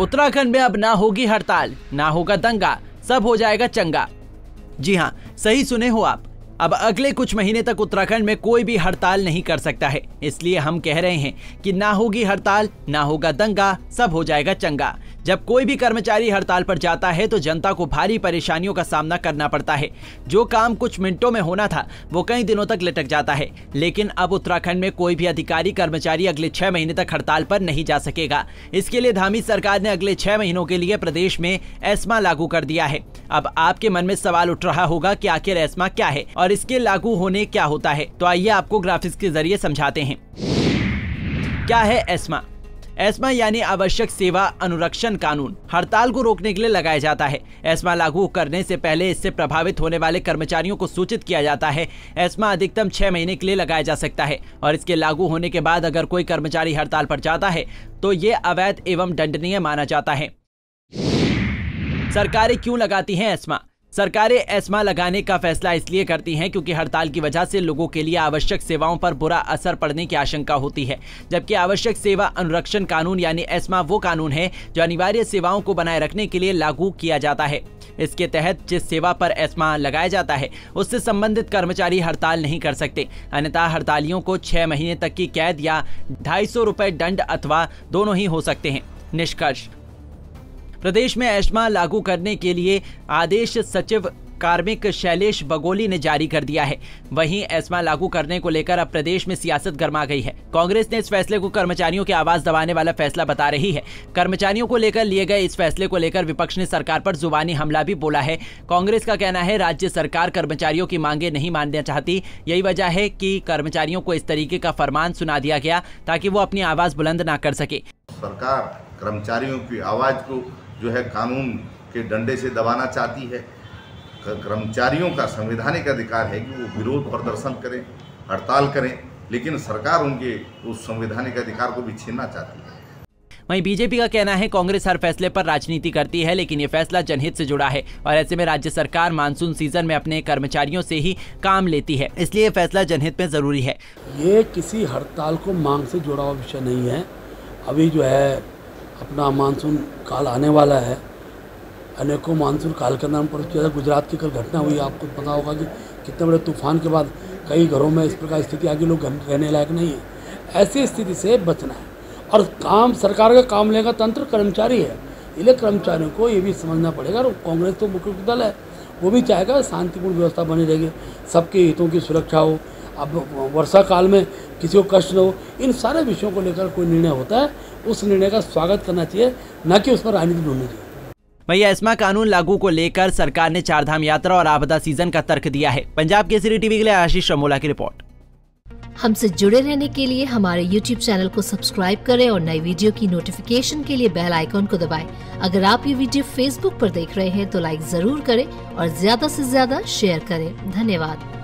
उत्तराखंड में अब ना होगी हड़ताल ना होगा दंगा सब हो जाएगा चंगा जी हाँ सही सुने हो आप अब अगले कुछ महीने तक उत्तराखंड में कोई भी हड़ताल नहीं कर सकता है इसलिए हम कह रहे हैं कि ना होगी हड़ताल ना होगा दंगा सब हो जाएगा चंगा जब कोई भी कर्मचारी हड़ताल पर जाता है तो जनता को भारी परेशानियों का सामना करना पड़ता है जो काम कुछ मिनटों में होना था वो कई दिनों तक लटक जाता है लेकिन अब उत्तराखंड में कोई भी अधिकारी कर्मचारी अगले छह महीने तक हड़ताल पर नहीं जा सकेगा इसके लिए धामी सरकार ने अगले छह महीनों के लिए प्रदेश में एस्मा लागू कर दिया है अब आपके मन में सवाल उठ रहा होगा की आखिर एस्मा क्या है और इसके लागू होने क्या होता है तो आइए आपको ग्राफिक्स के जरिए समझाते हैं क्या है एस्मा एस्मा यानी आवश्यक सेवा अनुरक्षण कानून हड़ताल को रोकने के लिए लगाया जाता है एस्मा लागू करने से पहले इससे प्रभावित होने वाले कर्मचारियों को सूचित किया जाता है एस्मा अधिकतम छह महीने के लिए लगाया जा सकता है और इसके लागू होने के बाद अगर कोई कर्मचारी हड़ताल पर जाता है तो ये अवैध एवं दंडनीय माना जाता है सरकारें क्यों लगाती हैं एस्मा सरकारें एस्मा लगाने का फैसला इसलिए करती हैं क्योंकि हड़ताल की वजह से लोगों के लिए आवश्यक सेवाओं पर बुरा असर पड़ने की आशंका होती है जबकि आवश्यक सेवा अनुरक्षण कानून यानी एस्मा वो कानून है जो अनिवार्य सेवाओं को बनाए रखने के लिए लागू किया जाता है इसके तहत जिस सेवा पर एस्मा लगाया जाता है उससे संबंधित कर्मचारी हड़ताल नहीं कर सकते अन्यथा हड़तालियों को छह महीने तक की कैद या ढाई सौ दंड अथवा दोनों ही हो सकते हैं निष्कर्ष प्रदेश में एस्मा लागू करने के लिए आदेश सचिव कार्मिक शैलेश बगोली ने जारी कर दिया है वहीं एस्मा लागू करने को लेकर अब प्रदेश में सियासत गर्मा गई है कांग्रेस ने इस फैसले को कर्मचारियों की आवाज दबाने वाला फैसला बता रही है कर्मचारियों को लेकर लिए गए इस फैसले को लेकर विपक्ष ने सरकार पर जुबानी हमला भी बोला है कांग्रेस का कहना है राज्य सरकार कर्मचारियों की मांगे नहीं मानना चाहती यही वजह है की कर्मचारियों को इस तरीके का फरमान सुना दिया गया ताकि वो अपनी आवाज बुलंद ना कर सके सरकार कर्मचारियों की आवाज को जो है कानून के डंडे से दबाना चाहती है कर्मचारियों का संवैधानिक अधिकार है कि वो विरोध प्रदर्शन करें हड़ताल करें लेकिन सरकार उनके उस संवैधानिक अधिकार को भी छीनना चाहती है वहीं बीजेपी का कहना है कांग्रेस हर फैसले पर राजनीति करती है लेकिन ये फैसला जनहित से जुड़ा है और ऐसे में राज्य सरकार मानसून सीजन में अपने कर्मचारियों से ही काम लेती है इसलिए फैसला जनहित में जरूरी है ये किसी हड़ताल को मांग से जुड़ा हुआ विषय नहीं है अभी जो है अपना मानसून काल आने वाला है अनेकों मानसून काल के नाम पर गुजरात की कल घटना हुई आपको पता होगा कि कितने बड़े तूफान के बाद कई घरों में इस प्रकार स्थिति आगे लोग रहने लायक नहीं है ऐसी स्थिति से बचना है और काम सरकार का काम लेगा तंत्र कर्मचारी है इसलिए कर्मचारियों को ये भी समझना पड़ेगा और कांग्रेस तो मुख्य दल है वो भी चाहेगा शांतिपूर्ण व्यवस्था बनी रहेगी सबके हितों की सुरक्षा हो अब वर्षा काल में किसी को कष्ट न हो इन सारे विषयों को लेकर कोई निर्णय होता है उस निर्णय का स्वागत करना चाहिए न कि उस पर राजनीति ढूंढनी चाहिए भैया इसमा कानून लागू को लेकर सरकार ने चारधाम यात्रा और आपदा सीजन का तर्क दिया है पंजाब केसरी टीवी के लिए आशीष रमोला की रिपोर्ट हमसे जुड़े रहने के लिए हमारे YouTube चैनल को सब्सक्राइब करें और नई वीडियो की नोटिफिकेशन के लिए बेल आइकॉन को दबाएं। अगर आप ये वीडियो Facebook पर देख रहे हैं तो लाइक जरूर करें और ज्यादा से ज्यादा शेयर करें धन्यवाद